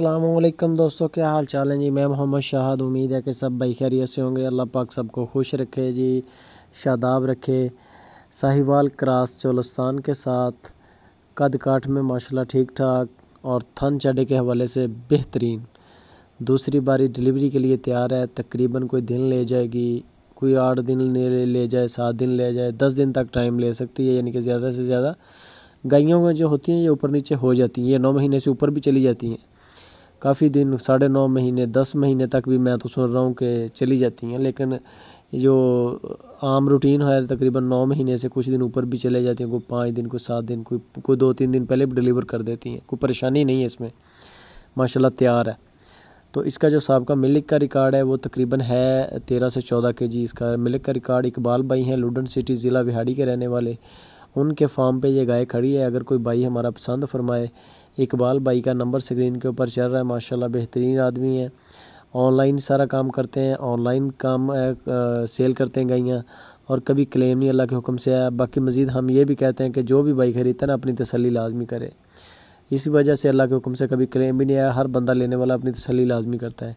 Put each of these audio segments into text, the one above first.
वालेकुम दोस्तों क्या हाल चाल है जी मैं मोहम्मद शाहद उम्मीद है कि सब भाई खैरियत से होंगे अल्लाह पाक सबको खुश रखे जी शादाब रखे साहिवाल क्रास चोलस्तान के साथ कद काठ में माशाल्लाह ठीक ठाक और थन चढ़े के हवाले से बेहतरीन दूसरी बारी डिलीवरी के लिए तैयार है तकरीबन कोई दिन ले जाएगी कोई आठ दिन ले ले जाए सात दिन ले जाए दस दिन तक टाइम ले सकती है यानी कि ज़्यादा से ज़्यादा गायों जो होती हैं ये ऊपर नीचे हो जाती हैं ये नौ महीने से ऊपर भी चली जाती हैं काफ़ी दिन साढ़े नौ महीने दस महीने तक भी मैं तो सुन रहा हूँ कि चली जाती हैं लेकिन जो आम रूटीन है तकरीबन नौ महीने से कुछ दिन ऊपर भी चले जाती हैं कोई पाँच दिन कोई सात दिन कोई कोई दो तीन दिन पहले भी डिलीवर कर देती हैं कोई परेशानी नहीं है इसमें माशाल्लाह तैयार है तो इसका जो सबका मिलिक का रिकॉर्ड है वो तकरीबन है तेरह से चौदह के जी इसका मिलिक का रिकॉर्ड इकबाल भाई हैं लुडन सिटी ज़िला बिहाड़ी के रहने वाले उनके फार्म पे ये गाय खड़ी है अगर कोई भाई हमारा पसंद फरमाए इकबाल भाई का नंबर स्क्रीन के ऊपर चल रहा है माशाल्लाह बेहतरीन आदमी है ऑनलाइन सारा काम करते हैं ऑनलाइन काम आ, सेल करते हैं गाइयाँ और कभी क्लेम नहीं अल्लाह के हुक्म से आया बाकी मज़ीद हम ये भी कहते हैं कि जो भी भाई खरीदता ना अपनी तसली लाजमी करे इसी वजह से अल्लाह के हुक्म से कभी क्लेम भी नहीं आया हर बंदा लेने वाला अपनी तसली लाजमी करता है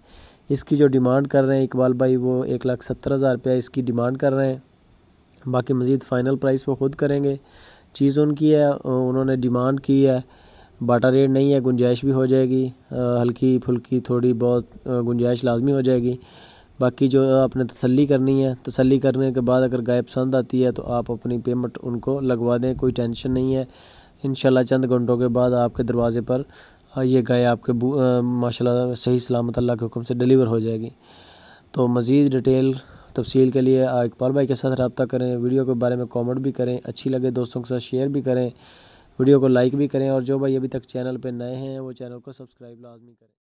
इसकी जो डिमांड कर रहे हैं इकबाल भाई वो एक लाख सत्तर हज़ार रुपया इसकी डिमांड कर रहे हैं बाकी मज़ीद फ़ाइनल प्राइस वो ख़ुद करेंगे चीज़ उनकी है उन्होंने डिमांड की है बाटा रेट नहीं है गुंजाइश भी हो जाएगी हल्की फुल्की थोड़ी बहुत गुंजाइश लाजमी हो जाएगी बाकी जो आपने तसल्ली करनी है तसल्ली करने के बाद अगर गाय पसंद आती है तो आप अपनी पेमेंट उनको लगवा दें कोई टेंशन नहीं है इन चंद घंटों के बाद आपके दरवाज़े पर ये गाय आपके माशाल्लाह सही सलामत अल्लाह के हुक्म से डिलीवर हो जाएगी तो मज़ीद डिटेल तफसील के लिए इकबाल भाई के साथ रबता करें वीडियो के बारे में कमेंट भी करें अच्छी लगे दोस्तों के साथ शेयर भी करें वीडियो को लाइक भी करें और जो भाई अभी तक चैनल पर नए हैं वो चैनल को सब्सक्राइब लाजमी करें